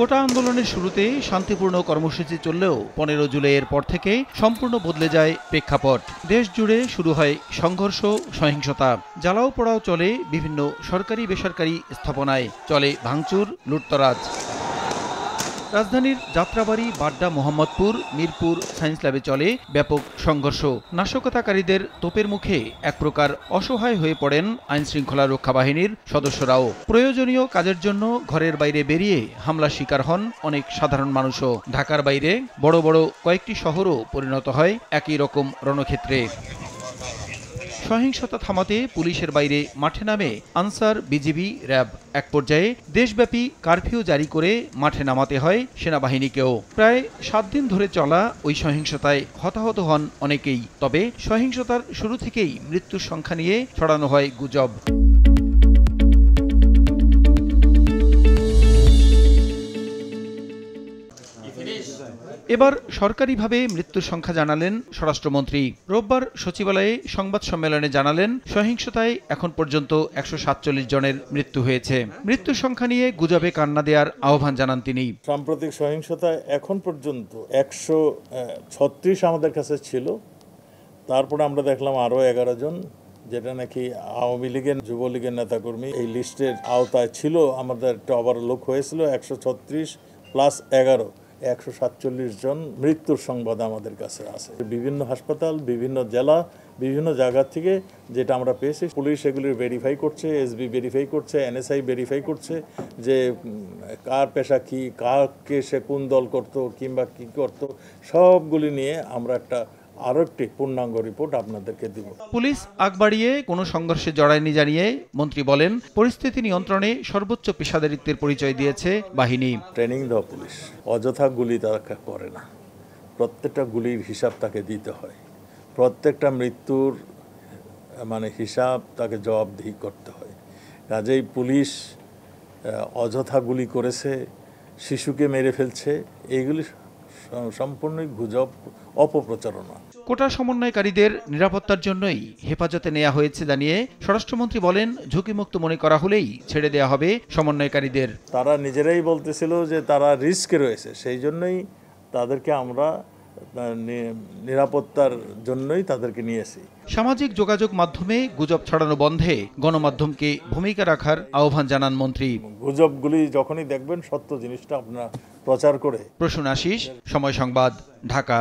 কোটা আন্দোলনের শুরুতে শান্তিপূর্ণ কর্মসূচি চললেও পনেরো জুলাইয়ের পর থেকে সম্পূর্ণ বদলে যায় প্রেক্ষাপট দেশ জুড়ে শুরু হয় সংঘর্ষ সহিংসতা জ্বালাও পোড়াও চলে বিভিন্ন সরকারি বেসরকারি স্থাপনায় চলে ভাঙচুর লুটতরাজ রাজধানীর যাত্রাবাড়ি বাড্ডা মোহাম্মদপুর মিরপুর সায়েন্স ল্যাবে চলে ব্যাপক সংঘর্ষ নাশকতাকারীদের তোপের মুখে এক প্রকার অসহায় হয়ে পড়েন আইনশৃঙ্খলা রক্ষা বাহিনীর সদস্যরাও প্রয়োজনীয় কাজের জন্য ঘরের বাইরে বেরিয়ে হামলা শিকার হন অনেক সাধারণ মানুষও ঢাকার বাইরে বড় বড় কয়েকটি শহরও পরিণত হয় একই রকম রণক্ষেত্রে সহিংসতা থামাতে পুলিশের বাইরে মাঠে নামে আনসার বিজিবি র্যাব এক পর্যায়ে দেশব্যাপী কারফিউ জারি করে মাঠে নামাতে হয় সেনাবাহিনীকেও প্রায় সাত দিন ধরে চলা ওই সহিংসতায় হতাহত হন অনেকেই তবে সহিংসতার শুরু থেকেই মৃত্যুর সংখ্যা নিয়ে ছড়ানো হয় গুজব এবার সরকারিভাবে মৃত্যুর সংখ্যা জানালেন স্বরাষ্ট্রমন্ত্রী রোববার সচিবালয়ে সংবাদ সম্মেলনে জানালেন সহিংসতায় এখন পর্যন্ত একশো সাতচল্লিশ জনের মৃত্যু হয়েছে মৃত্যুর সংখ্যা নিয়ে গুজবে কান্না দেওয়ার আহ্বান জানান তিনি সাম্প্রতিক সহিংসতায় এখন পর্যন্ত একশো ছত্রিশ আমাদের কাছে ছিল তারপরে আমরা দেখলাম আরও এগারো জন যেটা নাকি আওয়ামী লীগের যুবলীগের নেতাকর্মী এই লিস্টের আওতায় ছিল আমাদের একটা লোক হয়েছিল একশো ছত্রিশ প্লাস এগারো একশো সাতচল্লিশ জন মৃত্যুর সংবাদ আমাদের কাছে আছে বিভিন্ন হাসপাতাল বিভিন্ন জেলা বিভিন্ন জায়গা থেকে যেটা আমরা পেয়েছি পুলিশ এগুলি ভেরিফাই করছে এসবি ভেরিফাই করছে এনএসআই ভেরিফাই করছে যে কার পেশা কী কাকে সে কোন দল করতো কিংবা কী করতো সবগুলি নিয়ে আমরা একটা আরও একটি পূর্ণাঙ্গ রিপোর্ট আপনাদেরকে দিব পুলিশ আগ বাড়িয়ে কোনো সংঘর্ষে জড়ায়নি জানিয়ে মন্ত্রী বলেন পরিস্থিতি নিয়ন্ত্রণে সর্বোচ্চ পেশাদারিত্বের পরিচয় দিয়েছে বাহিনী ট্রেনিং দেওয়া পুলিশ অযথা গুলি তারা করে না প্রত্যেকটা গুলির হিসাব তাকে দিতে হয় প্রত্যেকটা মৃত্যুর মানে হিসাব তাকে জবাবদিহি করতে হয় কাজেই পুলিশ অযথা গুলি করেছে শিশুকে মেরে ফেলছে এইগুলি সম্পূর্ণই গুজব অপপ্রচারণা কোটা সমন্বয়কারীদের নিরাপত্তার জন্যই হেফাজতে নেওয়া হয়েছে জানিয়ে স্বরাষ্ট্রমন্ত্রী বলেন ঝুঁকিমুক্ত মনে করা হলেই ছেড়ে দেওয়া হবে সমন্বয়কারীদের তারা নিজেরাই বলতেছিল যে তারা রিস্কে রয়েছে সেই জন্যই তাদেরকে আমরা নিরাপত্তার জন্যই তাদেরকে নিয়েছি সামাজিক যোগাযোগ মাধ্যমে গুজব ছড়ানো বন্ধে গণমাধ্যমকে ভূমিকা রাখার আহ্বান জানান মন্ত্রী গুজবগুলি যখনই দেখবেন সত্য জিনিসটা আপনার প্রচার করে প্রসূন আশিস সময় সংবাদ ঢাকা